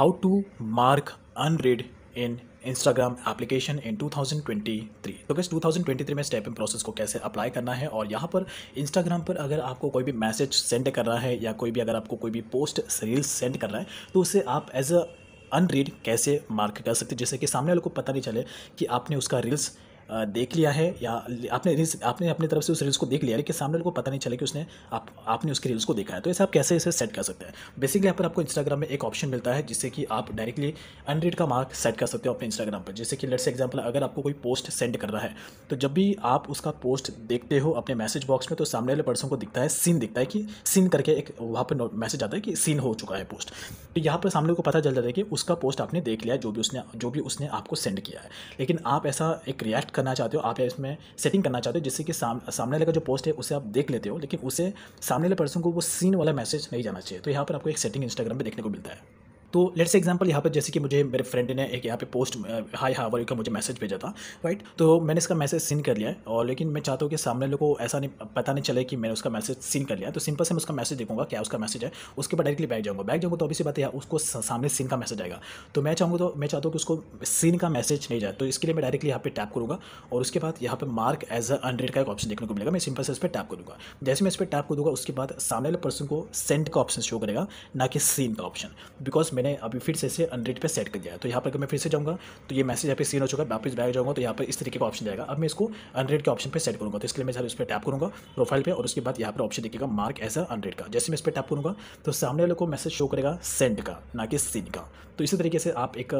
to mark unread in Instagram application in 2023 तो gas 2023 में step in process को कैसे अप्लाई करना है और यहाँ पर इंस्टाग्राम पर अगर आपको कोई भी मैसेज सेंड करना है या कोई भी अगर आपको कोई भी पोस्ट रील्स सेंड करना है तो उसे आप एज अ अनरीड कैसे मार्क कर सकते जैसे कि सामने वालों को पता नहीं चले कि आपने उसका रील्स देख लिया है या आपने रील्स आपने अपनी तरफ से उस रील्स को देख लिया लेकिन सामने को पता नहीं चला कि उसने आप आपने उसकी रील्स को देखा है तो ऐसे आप कैसे इसे सेट कर सकते हैं बेसिकली यहाँ पर आपको इंस्टाग्राम में एक ऑप्शन मिलता है जिससे कि आप डायरेक्टली अनरीड का मार्क सेट कर सकते हो अपने इंस्टाग्राम पर जैसे कि लेट्स एग्जाम्पल अगर आपको कोई पोस्ट सेंड कर रहा है तो जब भी आप उसका पोस्ट देखते हो अपने मैसेज बॉक्स में तो सामने वाले पर्सन को दिखता है सीन दिखता है कि सीन करके एक वहाँ पर मैसेज आता है कि सीन हो चुका है पोस्ट तो यहाँ पर सामने को पता चल जाता है कि उसका पोस्ट आपने देख लिया जो भी उसने जो भी उसने आपको सेंड किया है लेकिन आप ऐसा एक रिएक्ट कर करना चाहते हो आप या इसमें सेटिंग करना चाहते हो जिससे कि साम, सामने वाले का जो पोस्ट है उसे आप देख लेते हो लेकिन उसे सामने वाले पर्सन को वो सीन वाला मैसेज नहीं जाना चाहिए तो यहाँ पर आपको एक सेटिंग इंस्टाग्राम पर देखने को मिलता है तो लेट्स एग्जाम्पल यहाँ पर जैसे कि मुझे मेरे फ्रेंड ने एक यहाँ पे पोस्ट हाई हावर का मुझे मैसेज भेजा था राइट तो मैंने इसका मैसेज सीन कर लिया है और लेकिन मैं चाहता हूँ कि सामने लोगों को ऐसा नहीं पता नहीं चले कि मैंने उसका मैसेज सीन कर लिया तो सिंपल से मैं उसका मैसेज देखूँगा क्या उसका मैसेज है उसके बाद डायरेक्टली बैक जाऊँगा बैक जाऊँगा तो अभी से बात है उसको सामने सीन का मैसेज आएगा तो मैं चाहूँगा तो मैं चाहता हूँ कि उसको सीन का मैसेज नहीं जाए तो इसके लिए मैं डायरेक्टली यहाँ पर टैप करूँगा और उसके बाद यहाँ पर मार्क एज अ अनरेड का एक ऑप्शन देखने को मिलेगा मैं सिंपल से इस पर टैप करूँगा जैसे मैं इस पर टैप करूँगा उसके बाद सामने वाले पर्सन को सेंड का ऑप्शन शो करेगा ना कि सीन का ऑप्शन बिकॉज मैंने अभी फिर से इसे हंड्रेड पे सेट कर दिया तो यहाँ पर अगर मैं फिर से जाऊँगा तो ये मैसेज यहाँ पे सीन हो चुका है वापस बैक जाऊँगा तो यहाँ पर इस तरीके का ऑप्शन जाएगा अब मैं इसको अनरेड के ऑप्शन पर सेट करूँगा तो इसके लिए मैं सर उस पर टैप करूँगा प्रोफाइल पर और उसके बाद यहाँ पर ऑप्शन देखेगा मार्क एज अनरेड का जैसे मैं इस पर टैप करूँगा तो सामने वाले को मैसेज शो करेगा सेंड का ना कि सीन का तो इसी तरीके से आप एक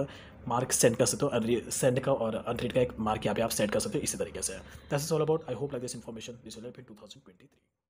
मार्क सेंड कर सकते हो सेंड का और हंड्रेड का एक मार्क यहाँ पे आप सेट कर सकते हो इसी तरीके से that is all about I hope like this information this two thousand twenty three